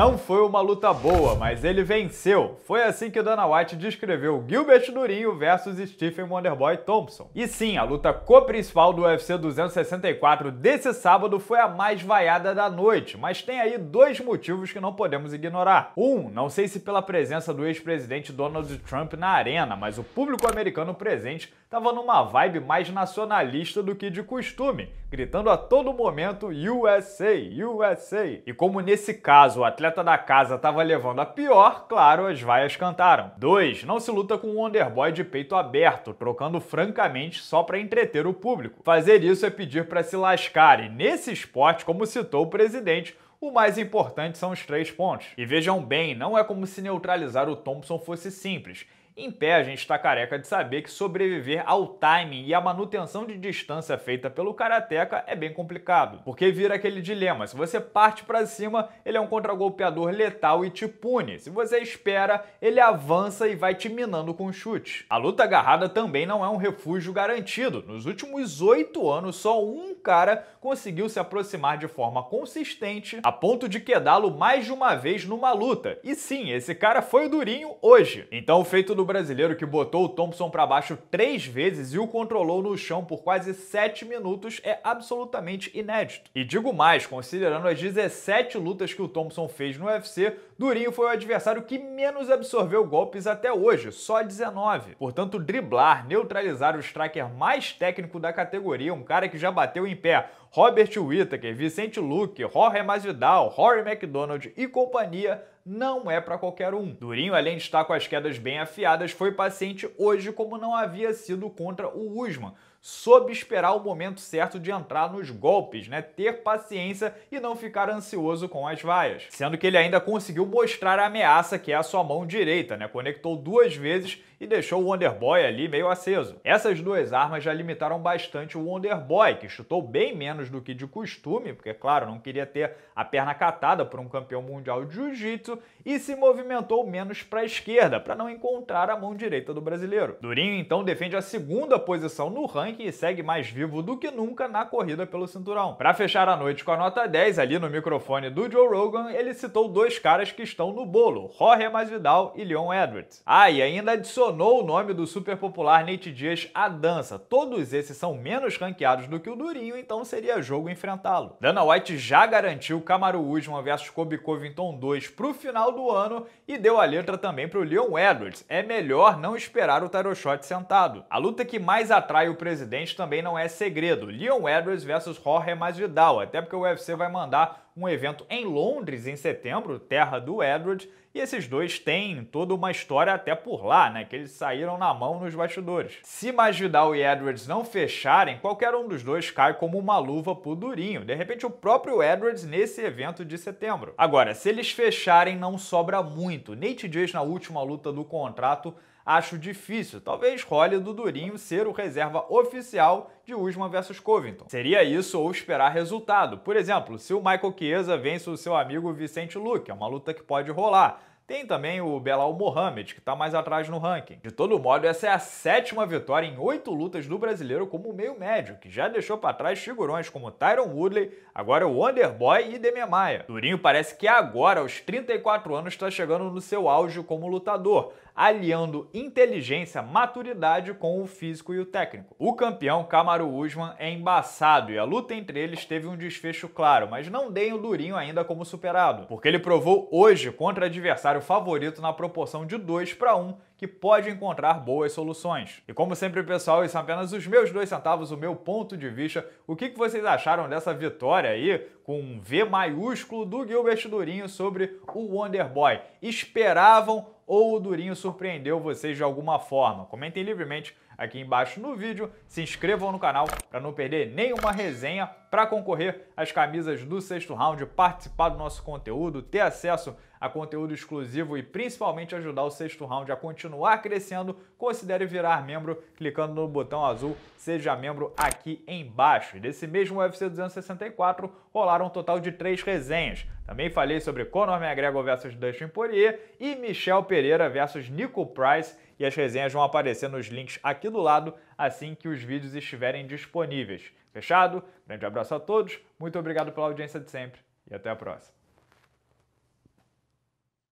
Não foi uma luta boa, mas ele venceu. Foi assim que Dana White descreveu Gilbert Durinho versus Stephen Wonderboy Thompson. E sim, a luta co-principal do UFC 264 desse sábado foi a mais vaiada da noite, mas tem aí dois motivos que não podemos ignorar. Um, não sei se pela presença do ex-presidente Donald Trump na arena, mas o público americano presente estava numa vibe mais nacionalista do que de costume, gritando a todo momento USA, USA. E como nesse caso o atleta atleta da casa estava levando a pior, claro, as vaias cantaram. 2. Não se luta com um wonderboy de peito aberto, trocando francamente só para entreter o público. Fazer isso é pedir para se lascar, e nesse esporte, como citou o presidente, o mais importante são os três pontos. E vejam bem, não é como se neutralizar o Thompson fosse simples em pé, a gente está careca de saber que sobreviver ao timing e à manutenção de distância feita pelo karateca é bem complicado, porque vira aquele dilema: se você parte para cima, ele é um contragolpeador letal e te pune, se você espera, ele avança e vai te minando com um chute. A luta agarrada também não é um refúgio garantido. Nos últimos oito anos, só um cara conseguiu se aproximar de forma consistente a ponto de quedá-lo mais de uma vez numa luta. E sim, esse cara foi o Durinho hoje. Então, o feito do brasileiro que botou o Thompson para baixo três vezes e o controlou no chão por quase sete minutos é absolutamente inédito. E digo mais, considerando as 17 lutas que o Thompson fez no UFC, Durinho foi o adversário que menos absorveu golpes até hoje, só 19. Portanto, driblar, neutralizar o striker mais técnico da categoria, um cara que já bateu em pé Robert Whittaker, Vicente Luque, Jorge Masvidal, Rory McDonald e companhia não é para qualquer um. Durinho, além de estar com as quedas bem afiadas, foi paciente hoje como não havia sido contra o Usman. Soube esperar o momento certo de entrar nos golpes, né? Ter paciência e não ficar ansioso com as vaias. Sendo que ele ainda conseguiu mostrar a ameaça que é a sua mão direita, né? Conectou duas vezes e deixou o Wonderboy ali meio aceso. Essas duas armas já limitaram bastante o Wonderboy, que chutou bem menos menos do que de costume, porque, claro, não queria ter a perna catada por um campeão mundial de jiu-jitsu, e se movimentou menos para a esquerda, para não encontrar a mão direita do brasileiro. Durinho então defende a segunda posição no ranking e segue mais vivo do que nunca na corrida pelo cinturão. Para fechar a noite com a nota 10, ali no microfone do Joe Rogan, ele citou dois caras que estão no bolo, Jorge Masvidal e Leon Edwards. Ah, e ainda adicionou o nome do super popular Nate Diaz à dança. Todos esses são menos ranqueados do que o Durinho, então seria seria jogo enfrentá-lo. Dana White já garantiu Kamaru Usman vs Kobe Covington 2 para o final do ano e deu a letra também para o Leon Edwards. É melhor não esperar o Tyro Shot sentado. A luta que mais atrai o presidente também não é segredo. Leon Edwards versus Jorge Masvidal, até porque o UFC vai mandar um evento em Londres em setembro, terra do Edwards, e esses dois têm toda uma história até por lá, né? Que eles saíram na mão nos bastidores. Se Masvidal e Edwards não fecharem, qualquer um dos dois cai como uma luva luva pro Durinho. De repente, o próprio Edwards nesse evento de setembro. Agora, se eles fecharem, não sobra muito. Nate Diaz na última luta do contrato acho difícil. Talvez role do Durinho ser o reserva oficial de Usman versus Covington. Seria isso ou esperar resultado. Por exemplo, se o Michael Chiesa vence o seu amigo Vicente Luque, é uma luta que pode rolar. Tem também o Belal Mohamed, que está mais atrás no ranking. De todo modo, essa é a sétima vitória em oito lutas do brasileiro como meio médio, que já deixou para trás figurões como Tyron Woodley, agora o Wonderboy e Demi Maia. Durinho parece que agora, aos 34 anos, está chegando no seu auge como lutador, aliando inteligência, maturidade com o físico e o técnico. O campeão Kamaru Usman é embaçado e a luta entre eles teve um desfecho claro, mas não deem o Durinho ainda como superado, porque ele provou hoje contra adversário favorito na proporção de 2 para 1, que pode encontrar boas soluções. E como sempre, pessoal, isso são é apenas os meus dois centavos, o meu ponto de vista. O que vocês acharam dessa vitória aí, com um V maiúsculo do Gilbert Durinho sobre o Wonder Boy? Esperavam ou o Durinho surpreendeu vocês de alguma forma. Comentem livremente aqui embaixo no vídeo, se inscrevam no canal para não perder nenhuma resenha, para concorrer às camisas do sexto round, participar do nosso conteúdo, ter acesso a conteúdo exclusivo e principalmente ajudar o sexto round a continuar crescendo, considere virar membro clicando no botão azul Seja Membro aqui embaixo. E desse mesmo UFC 264 rolaram um total de três resenhas. Também falei sobre Conor McGregor versus Dustin Poirier e Michel Pereira versus Nico Price e as resenhas vão aparecer nos links aqui do lado assim que os vídeos estiverem disponíveis. Fechado? Grande abraço a todos, muito obrigado pela audiência de sempre e até a próxima.